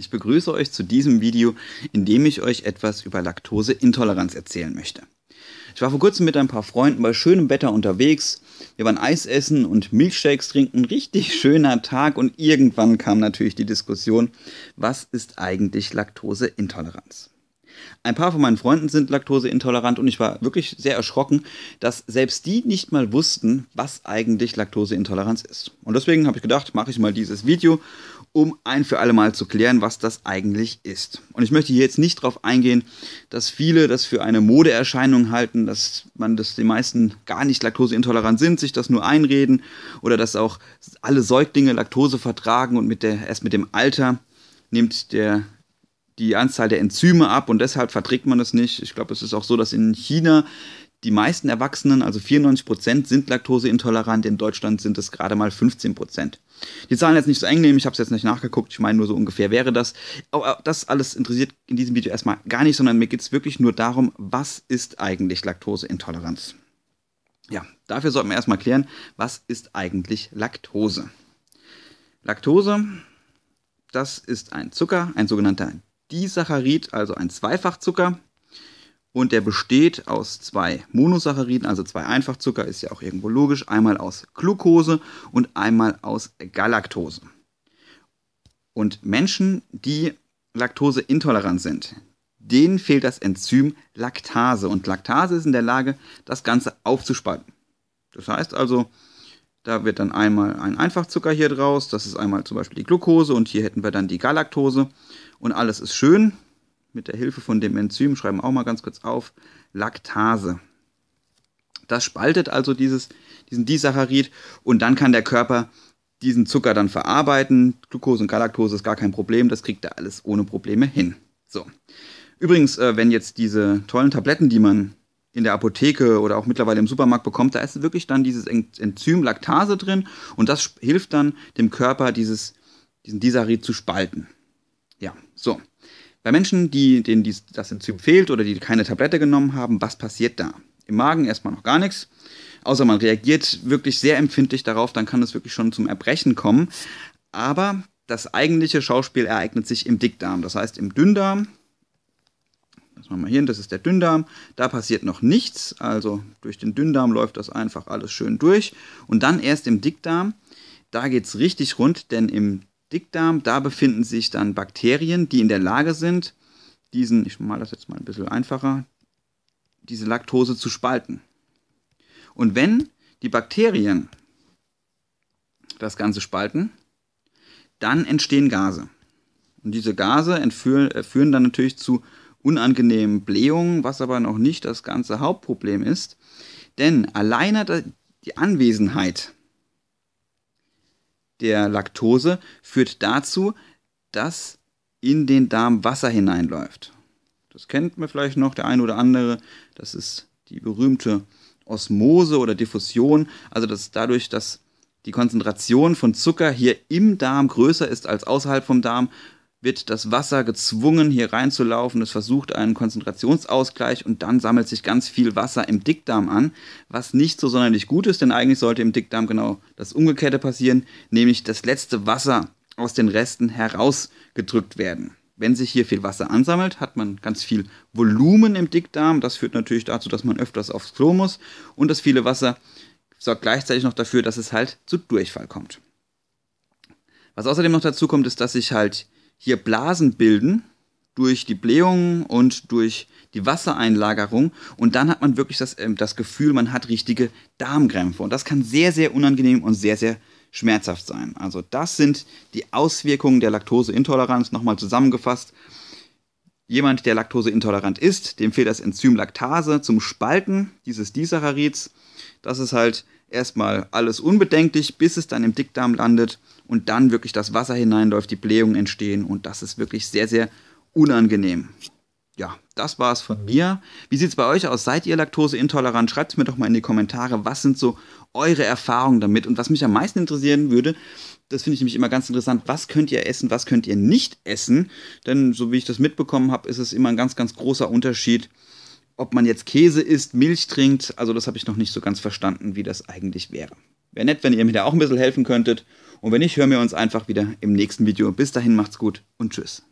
Ich begrüße euch zu diesem Video, in dem ich euch etwas über Laktoseintoleranz erzählen möchte. Ich war vor kurzem mit ein paar Freunden bei schönem Wetter unterwegs. Wir waren Eis essen und Milchshakes trinken. Richtig schöner Tag und irgendwann kam natürlich die Diskussion, was ist eigentlich Laktoseintoleranz? Ein paar von meinen Freunden sind laktoseintolerant und ich war wirklich sehr erschrocken, dass selbst die nicht mal wussten, was eigentlich Laktoseintoleranz ist. Und deswegen habe ich gedacht, mache ich mal dieses Video, um ein für alle Mal zu klären, was das eigentlich ist. Und ich möchte hier jetzt nicht darauf eingehen, dass viele das für eine Modeerscheinung halten, dass man das die meisten gar nicht laktoseintolerant sind, sich das nur einreden oder dass auch alle Säuglinge Laktose vertragen und mit der, erst mit dem Alter nimmt der die Anzahl der Enzyme ab und deshalb verträgt man es nicht. Ich glaube, es ist auch so, dass in China die meisten Erwachsenen, also 94 Prozent, sind laktoseintolerant. In Deutschland sind es gerade mal 15 Prozent. Die Zahlen jetzt nicht so eng nehmen, ich habe es jetzt nicht nachgeguckt, ich meine nur so ungefähr wäre das. Auch das alles interessiert in diesem Video erstmal gar nicht, sondern mir geht es wirklich nur darum, was ist eigentlich Laktoseintoleranz? Ja, dafür sollten wir erstmal klären, was ist eigentlich Laktose? Laktose, das ist ein Zucker, ein sogenannter Disaccharid, also ein Zweifachzucker. Und der besteht aus zwei Monosacchariden, also zwei Einfachzucker, ist ja auch irgendwo logisch. Einmal aus Glucose und einmal aus Galaktose. Und Menschen, die laktoseintolerant sind, denen fehlt das Enzym Laktase. Und Laktase ist in der Lage, das Ganze aufzuspalten. Das heißt also, da wird dann einmal ein Einfachzucker hier draus, das ist einmal zum Beispiel die Glucose und hier hätten wir dann die Galaktose und alles ist schön. Mit der Hilfe von dem Enzym schreiben wir auch mal ganz kurz auf Laktase. Das spaltet also dieses, diesen Disaccharid und dann kann der Körper diesen Zucker dann verarbeiten. Glucose und Galaktose ist gar kein Problem, das kriegt er alles ohne Probleme hin. So. Übrigens, äh, wenn jetzt diese tollen Tabletten, die man in der Apotheke oder auch mittlerweile im Supermarkt bekommt, da ist wirklich dann dieses Enzym Laktase drin und das hilft dann dem Körper, dieses, diesen Disarid zu spalten. Ja, so. Bei Menschen, die, denen dies, das Enzym fehlt oder die keine Tablette genommen haben, was passiert da? Im Magen erstmal noch gar nichts, außer man reagiert wirklich sehr empfindlich darauf, dann kann es wirklich schon zum Erbrechen kommen. Aber das eigentliche Schauspiel ereignet sich im Dickdarm. Das heißt, im Dünndarm das machen wir hier, das ist der Dünndarm. Da passiert noch nichts, also durch den Dünndarm läuft das einfach alles schön durch. Und dann erst im Dickdarm, da geht es richtig rund, denn im Dickdarm, da befinden sich dann Bakterien, die in der Lage sind, diesen, ich male das jetzt mal ein bisschen einfacher, diese Laktose zu spalten. Und wenn die Bakterien das Ganze spalten, dann entstehen Gase. Und diese Gase äh, führen dann natürlich zu unangenehmen Blähungen, was aber noch nicht das ganze Hauptproblem ist. Denn alleine die Anwesenheit der Laktose führt dazu, dass in den Darm Wasser hineinläuft. Das kennt man vielleicht noch der eine oder andere. Das ist die berühmte Osmose oder Diffusion. Also dass dadurch, dass die Konzentration von Zucker hier im Darm größer ist als außerhalb vom Darm, wird das Wasser gezwungen, hier reinzulaufen. Es versucht einen Konzentrationsausgleich und dann sammelt sich ganz viel Wasser im Dickdarm an, was nicht so sonderlich gut ist, denn eigentlich sollte im Dickdarm genau das Umgekehrte passieren, nämlich das letzte Wasser aus den Resten herausgedrückt werden. Wenn sich hier viel Wasser ansammelt, hat man ganz viel Volumen im Dickdarm. Das führt natürlich dazu, dass man öfters aufs Klo muss und das viele Wasser sorgt gleichzeitig noch dafür, dass es halt zu Durchfall kommt. Was außerdem noch dazu kommt, ist, dass sich halt hier Blasen bilden durch die Blähungen und durch die Wassereinlagerung. Und dann hat man wirklich das, äh, das Gefühl, man hat richtige Darmkrämpfe. Und das kann sehr, sehr unangenehm und sehr, sehr schmerzhaft sein. Also das sind die Auswirkungen der Laktoseintoleranz. Nochmal zusammengefasst. Jemand, der laktoseintolerant ist, dem fehlt das Enzym Laktase zum Spalten dieses Disaccharids. Das ist halt erstmal alles unbedenklich, bis es dann im Dickdarm landet und dann wirklich das Wasser hineinläuft, die Blähungen entstehen und das ist wirklich sehr, sehr unangenehm. Ja, das war es von mir. Wie sieht es bei euch aus? Seid ihr laktoseintolerant? Schreibt es mir doch mal in die Kommentare. Was sind so eure Erfahrungen damit? Und was mich am meisten interessieren würde, das finde ich nämlich immer ganz interessant, was könnt ihr essen, was könnt ihr nicht essen? Denn so wie ich das mitbekommen habe, ist es immer ein ganz, ganz großer Unterschied, ob man jetzt Käse isst, Milch trinkt. Also das habe ich noch nicht so ganz verstanden, wie das eigentlich wäre. Wäre nett, wenn ihr mir da auch ein bisschen helfen könntet. Und wenn nicht, hören wir uns einfach wieder im nächsten Video. Bis dahin macht's gut und tschüss.